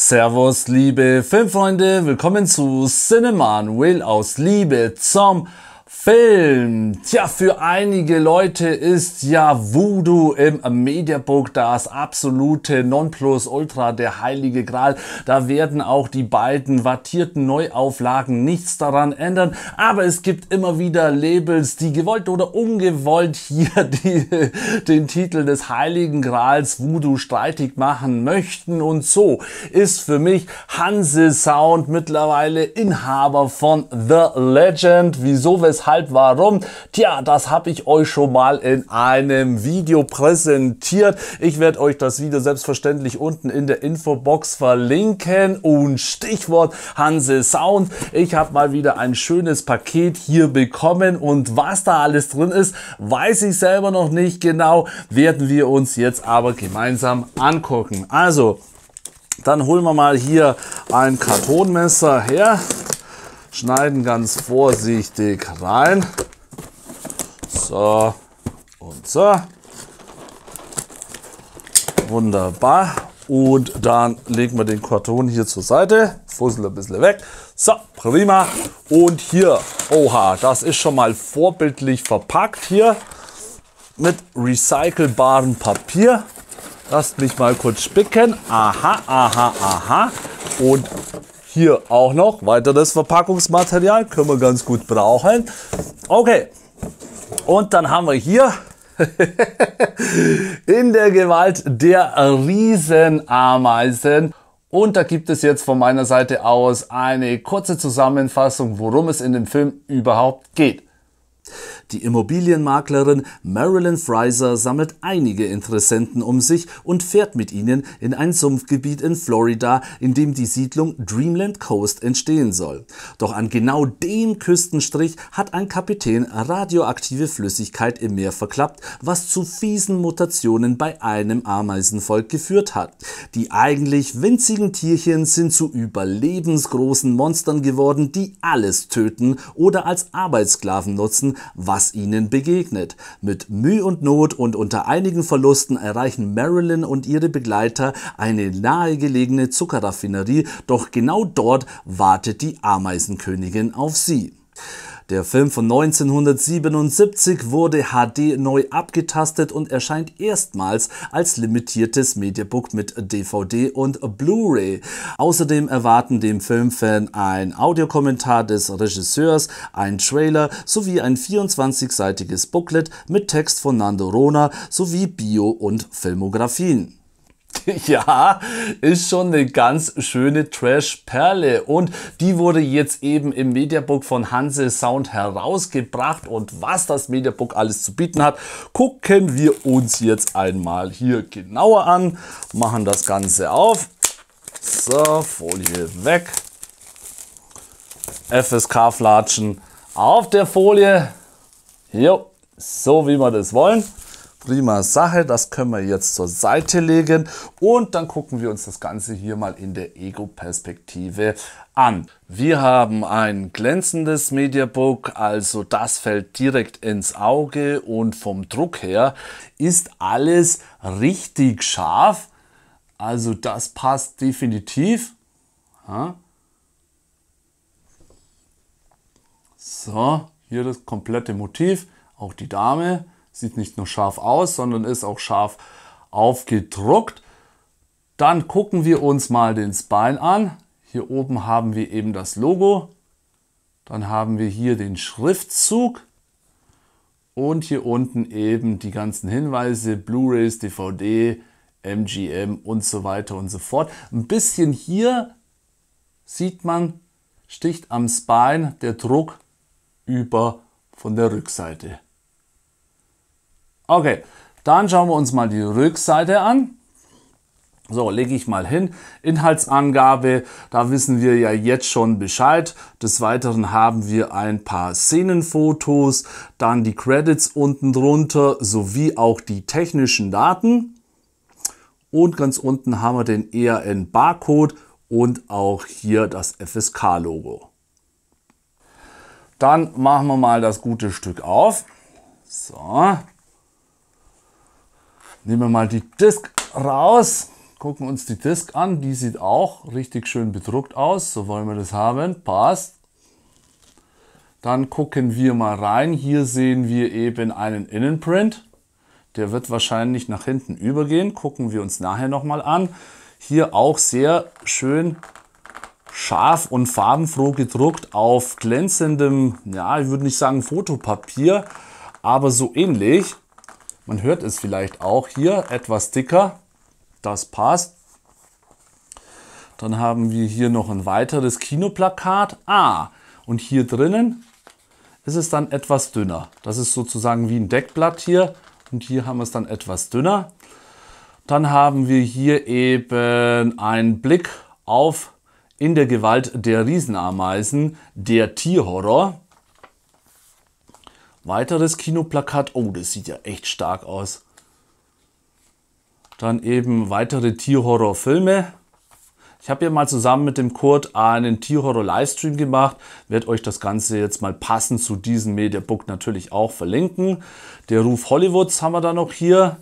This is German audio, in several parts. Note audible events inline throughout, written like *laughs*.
Servus, liebe Filmfreunde, willkommen zu Cineman Will aus Liebe zum Film. Tja, für einige Leute ist ja Voodoo im Mediabook das absolute Nonplusultra, der heilige Gral. Da werden auch die beiden wattierten Neuauflagen nichts daran ändern. Aber es gibt immer wieder Labels, die gewollt oder ungewollt hier *laughs* die, den Titel des heiligen Grals Voodoo streitig machen möchten. Und so ist für mich Hanse Sound mittlerweile Inhaber von The Legend. Wieso, weshalb alt. Warum? Tja, das habe ich euch schon mal in einem Video präsentiert. Ich werde euch das Video selbstverständlich unten in der Infobox verlinken. Und Stichwort Hanse Sound. Ich habe mal wieder ein schönes Paket hier bekommen und was da alles drin ist, weiß ich selber noch nicht genau. Werden wir uns jetzt aber gemeinsam angucken. Also, dann holen wir mal hier ein Kartonmesser her schneiden ganz vorsichtig rein. So und so. Wunderbar. Und dann legen wir den Karton hier zur Seite. Fussel ein bisschen weg. So, prima. Und hier, oha, das ist schon mal vorbildlich verpackt hier mit recycelbarem Papier. Lasst mich mal kurz spicken. Aha, aha, aha. Und hier auch noch weiteres Verpackungsmaterial, können wir ganz gut brauchen. Okay, und dann haben wir hier *laughs* in der Gewalt der Riesenameisen. Und da gibt es jetzt von meiner Seite aus eine kurze Zusammenfassung, worum es in dem Film überhaupt geht. Die Immobilienmaklerin Marilyn Fraser sammelt einige Interessenten um sich und fährt mit ihnen in ein Sumpfgebiet in Florida, in dem die Siedlung Dreamland Coast entstehen soll. Doch an genau dem Küstenstrich hat ein Kapitän radioaktive Flüssigkeit im Meer verklappt, was zu fiesen Mutationen bei einem Ameisenvolk geführt hat. Die eigentlich winzigen Tierchen sind zu überlebensgroßen Monstern geworden, die alles töten oder als Arbeitssklaven nutzen, was was ihnen begegnet. Mit Mühe und Not und unter einigen Verlusten erreichen Marilyn und ihre Begleiter eine nahegelegene Zuckerraffinerie, doch genau dort wartet die Ameisenkönigin auf sie. Der Film von 1977 wurde HD neu abgetastet und erscheint erstmals als limitiertes Mediabook mit DVD und Blu-ray. Außerdem erwarten dem Filmfan ein Audiokommentar des Regisseurs, ein Trailer sowie ein 24-seitiges Booklet mit Text von Nando Rona sowie Bio- und Filmografien. *laughs* ja, ist schon eine ganz schöne Trash-Perle. Und die wurde jetzt eben im Mediabook von Hansel Sound herausgebracht. Und was das Mediabook alles zu bieten hat, gucken wir uns jetzt einmal hier genauer an. Machen das Ganze auf. So, Folie weg. FSK-Flatschen auf der Folie. Jo, so wie wir das wollen prima Sache. Das können wir jetzt zur Seite legen und dann gucken wir uns das Ganze hier mal in der Ego-Perspektive an. Wir haben ein glänzendes Mediabook, also das fällt direkt ins Auge und vom Druck her ist alles richtig scharf. Also das passt definitiv. So, hier das komplette Motiv, auch die Dame sieht nicht nur scharf aus, sondern ist auch scharf aufgedruckt. Dann gucken wir uns mal den Spine an. Hier oben haben wir eben das Logo. Dann haben wir hier den Schriftzug. Und hier unten eben die ganzen Hinweise, Blu-rays, DVD, MGM und so weiter und so fort. Ein bisschen hier sieht man, sticht am Spine der Druck über von der Rückseite. Okay, dann schauen wir uns mal die Rückseite an. So, lege ich mal hin. Inhaltsangabe, da wissen wir ja jetzt schon Bescheid. Des Weiteren haben wir ein paar Szenenfotos, dann die Credits unten drunter sowie auch die technischen Daten. Und ganz unten haben wir den ERN-Barcode und auch hier das FSK-Logo. Dann machen wir mal das gute Stück auf. So, Nehmen wir mal die Disk raus, gucken uns die Disk an. Die sieht auch richtig schön bedruckt aus. So wollen wir das haben. Passt. Dann gucken wir mal rein. Hier sehen wir eben einen Innenprint. Der wird wahrscheinlich nach hinten übergehen. Gucken wir uns nachher nochmal an. Hier auch sehr schön scharf und farbenfroh gedruckt auf glänzendem, ja, ich würde nicht sagen Fotopapier, aber so ähnlich. Man hört es vielleicht auch hier etwas dicker. Das passt. Dann haben wir hier noch ein weiteres Kinoplakat. Ah, und hier drinnen ist es dann etwas dünner. Das ist sozusagen wie ein Deckblatt hier. Und hier haben wir es dann etwas dünner. Dann haben wir hier eben einen Blick auf In der Gewalt der Riesenameisen, der Tierhorror. Weiteres Kinoplakat, oh, das sieht ja echt stark aus. Dann eben weitere Tierhorrorfilme. Ich habe ja mal zusammen mit dem Kurt einen Tierhorror-Livestream gemacht. Werde euch das Ganze jetzt mal passend zu diesem Mediabook natürlich auch verlinken. Der Ruf Hollywoods haben wir da noch hier.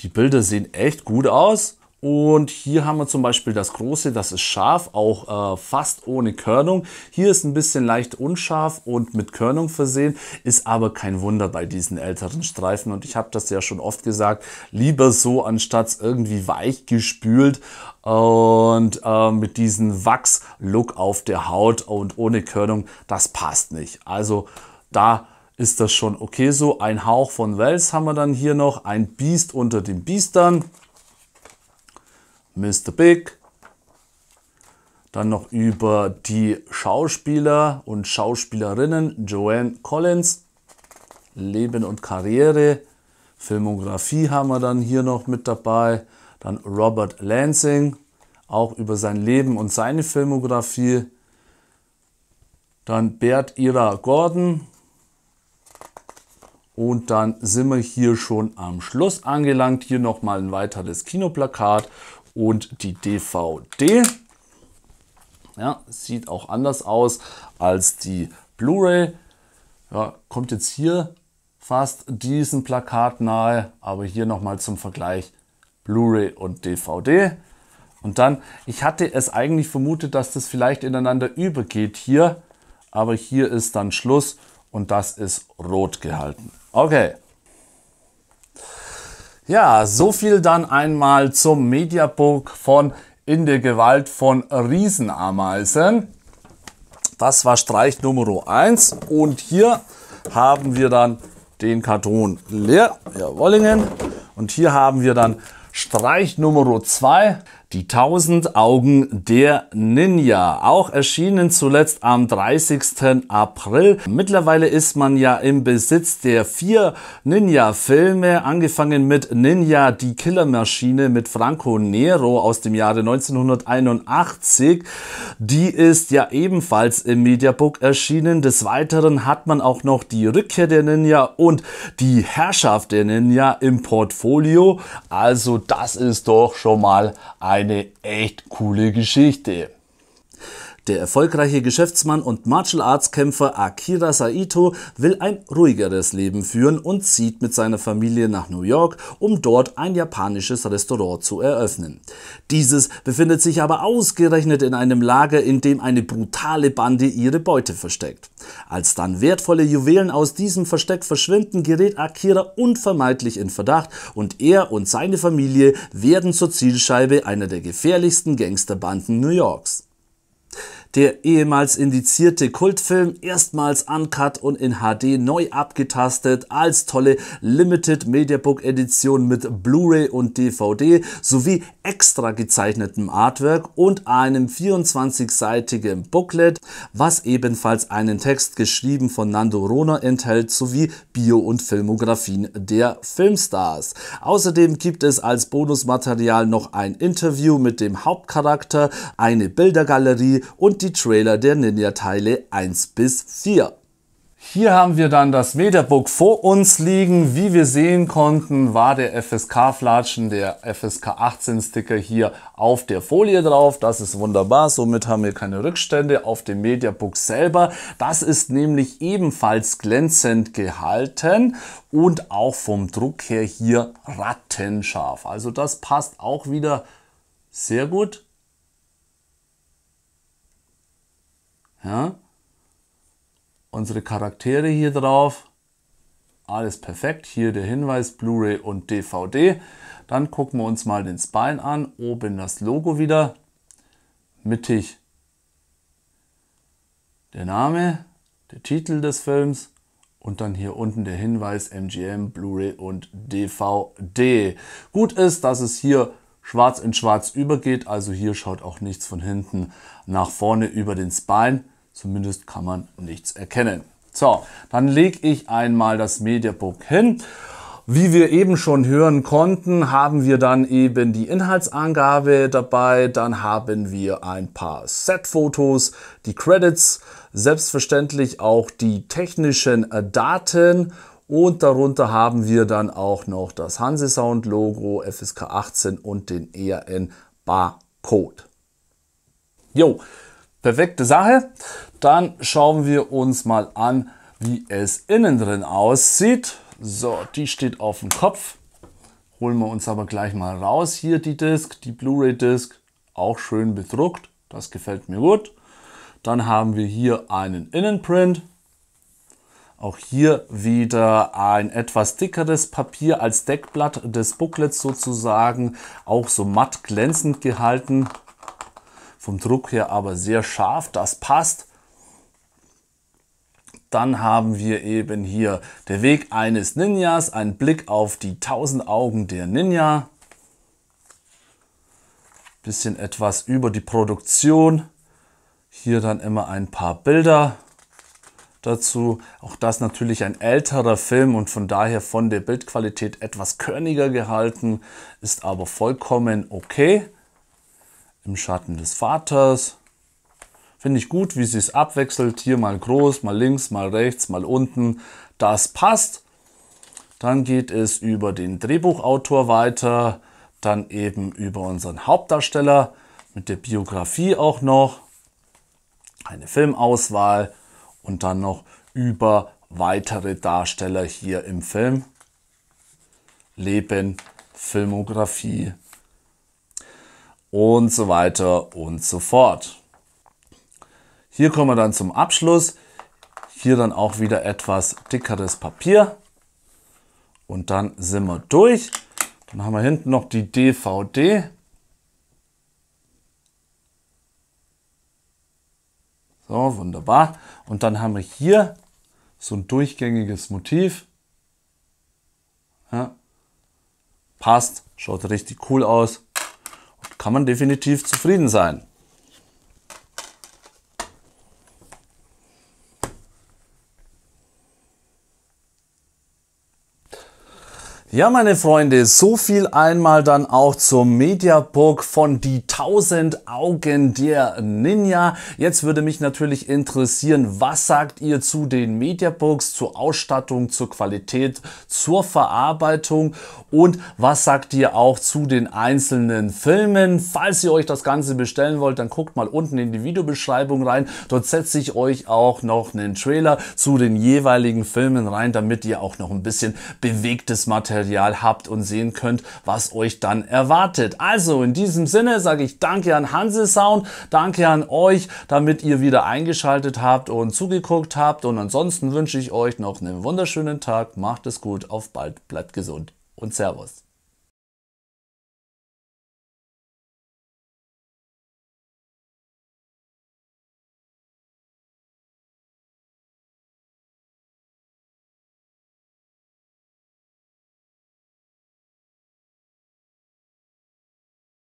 Die Bilder sehen echt gut aus. Und hier haben wir zum Beispiel das große, das ist scharf, auch äh, fast ohne Körnung. Hier ist ein bisschen leicht unscharf und mit Körnung versehen, ist aber kein Wunder bei diesen älteren Streifen. Und ich habe das ja schon oft gesagt, lieber so, anstatt irgendwie weich gespült und äh, mit diesem Wachs-Look auf der Haut und ohne Körnung, das passt nicht. Also da ist das schon okay so. Ein Hauch von Wells haben wir dann hier noch, ein Biest unter den Biestern. Mr. Big, dann noch über die Schauspieler und Schauspielerinnen Joanne Collins, Leben und Karriere, Filmografie haben wir dann hier noch mit dabei, dann Robert Lansing, auch über sein Leben und seine Filmografie, dann Bert Ira Gordon und dann sind wir hier schon am Schluss angelangt. Hier nochmal ein weiteres Kinoplakat und die DVD. Ja, sieht auch anders aus als die Blu-ray. Ja, kommt jetzt hier fast diesem Plakat nahe, aber hier nochmal zum Vergleich Blu-ray und DVD. Und dann, ich hatte es eigentlich vermutet, dass das vielleicht ineinander übergeht hier, aber hier ist dann Schluss und das ist rot gehalten. Okay. Ja, so viel dann einmal zum Mediabook von In der Gewalt von Riesenameisen. Das war Streich Nummer 1 und hier haben wir dann den Karton leer, ja, Wollingen. Und hier haben wir dann Streich Nummer 2. Die tausend Augen der Ninja, auch erschienen zuletzt am 30. April. Mittlerweile ist man ja im Besitz der vier Ninja-Filme, angefangen mit Ninja, die Killermaschine mit Franco Nero aus dem Jahre 1981. Die ist ja ebenfalls im Mediabook erschienen. Des Weiteren hat man auch noch die Rückkehr der Ninja und die Herrschaft der Ninja im Portfolio. Also das ist doch schon mal ein eine echt coole Geschichte. Der erfolgreiche Geschäftsmann und Martial Arts Kämpfer Akira Saito will ein ruhigeres Leben führen und zieht mit seiner Familie nach New York, um dort ein japanisches Restaurant zu eröffnen. Dieses befindet sich aber ausgerechnet in einem Lager, in dem eine brutale Bande ihre Beute versteckt. Als dann wertvolle Juwelen aus diesem Versteck verschwinden, gerät Akira unvermeidlich in Verdacht und er und seine Familie werden zur Zielscheibe einer der gefährlichsten Gangsterbanden New Yorks. Der ehemals indizierte Kultfilm erstmals uncut und in HD neu abgetastet als tolle Limited Media Book Edition mit Blu-ray und DVD sowie extra gezeichnetem Artwork und einem 24-seitigen Booklet, was ebenfalls einen Text geschrieben von Nando Rona enthält sowie Bio- und Filmografien der Filmstars. Außerdem gibt es als Bonusmaterial noch ein Interview mit dem Hauptcharakter, eine Bildergalerie und die die Trailer der Ninja-Teile 1 bis 4. Hier haben wir dann das Wederbook vor uns liegen. Wie wir sehen konnten, war der FSK-Flatschen, der FSK 18-Sticker hier auf der Folie drauf. Das ist wunderbar. Somit haben wir keine Rückstände auf dem Mediabook selber. Das ist nämlich ebenfalls glänzend gehalten und auch vom Druck her hier rattenscharf. Also das passt auch wieder sehr gut Ja? Unsere Charaktere hier drauf, alles perfekt. Hier der Hinweis, Blu-ray und DVD. Dann gucken wir uns mal den Spine an. Oben das Logo wieder, mittig der Name, der Titel des Films und dann hier unten der Hinweis MGM, Blu-ray und DVD. Gut ist, dass es hier schwarz in schwarz übergeht, also hier schaut auch nichts von hinten nach vorne über den Spine Zumindest kann man nichts erkennen. So, dann lege ich einmal das Mediabook hin. Wie wir eben schon hören konnten, haben wir dann eben die Inhaltsangabe dabei, dann haben wir ein paar Set-Fotos, die Credits, selbstverständlich auch die technischen äh, Daten und darunter haben wir dann auch noch das hanse sound Logo, FSK 18 und den ERN Barcode. Jo, Perfekte Sache. Dann schauen wir uns mal an, wie es innen drin aussieht. So, die steht auf dem Kopf. Holen wir uns aber gleich mal raus. Hier die Disk, die Blu-ray-Disk, auch schön bedruckt. Das gefällt mir gut. Dann haben wir hier einen Innenprint. Auch hier wieder ein etwas dickeres Papier als Deckblatt des Booklets sozusagen, auch so matt glänzend gehalten vom Druck her aber sehr scharf, das passt. Dann haben wir eben hier der Weg eines Ninjas, ein Blick auf die tausend Augen der Ninja. Bisschen etwas über die Produktion. Hier dann immer ein paar Bilder dazu. Auch das natürlich ein älterer Film und von daher von der Bildqualität etwas körniger gehalten, ist aber vollkommen okay im Schatten des Vaters. Finde ich gut, wie sie es abwechselt. Hier mal groß, mal links, mal rechts, mal unten. Das passt. Dann geht es über den Drehbuchautor weiter. Dann eben über unseren Hauptdarsteller mit der Biografie auch noch. Eine Filmauswahl und dann noch über weitere Darsteller hier im Film. Leben, Filmografie und so weiter und so fort. Hier kommen wir dann zum Abschluss. Hier dann auch wieder etwas dickeres Papier. Und dann sind wir durch. Dann haben wir hinten noch die DVD. So, wunderbar. Und dann haben wir hier so ein durchgängiges Motiv. Ja. Passt, schaut richtig cool aus kann man definitiv zufrieden sein. Ja, meine Freunde, so viel einmal dann auch zum Mediabook von Die 1000 Augen der Ninja. Jetzt würde mich natürlich interessieren, was sagt ihr zu den Mediabooks, zur Ausstattung, zur Qualität, zur Verarbeitung und was sagt ihr auch zu den einzelnen Filmen? Falls ihr euch das Ganze bestellen wollt, dann guckt mal unten in die Videobeschreibung rein. Dort setze ich euch auch noch einen Trailer zu den jeweiligen Filmen rein, damit ihr auch noch ein bisschen bewegtes Material Material habt und sehen könnt, was euch dann erwartet. Also in diesem Sinne sage ich danke an Hansesound, danke an euch, damit ihr wieder eingeschaltet habt und zugeguckt habt. Und ansonsten wünsche ich euch noch einen wunderschönen Tag. Macht es gut, auf bald, bleibt gesund und Servus.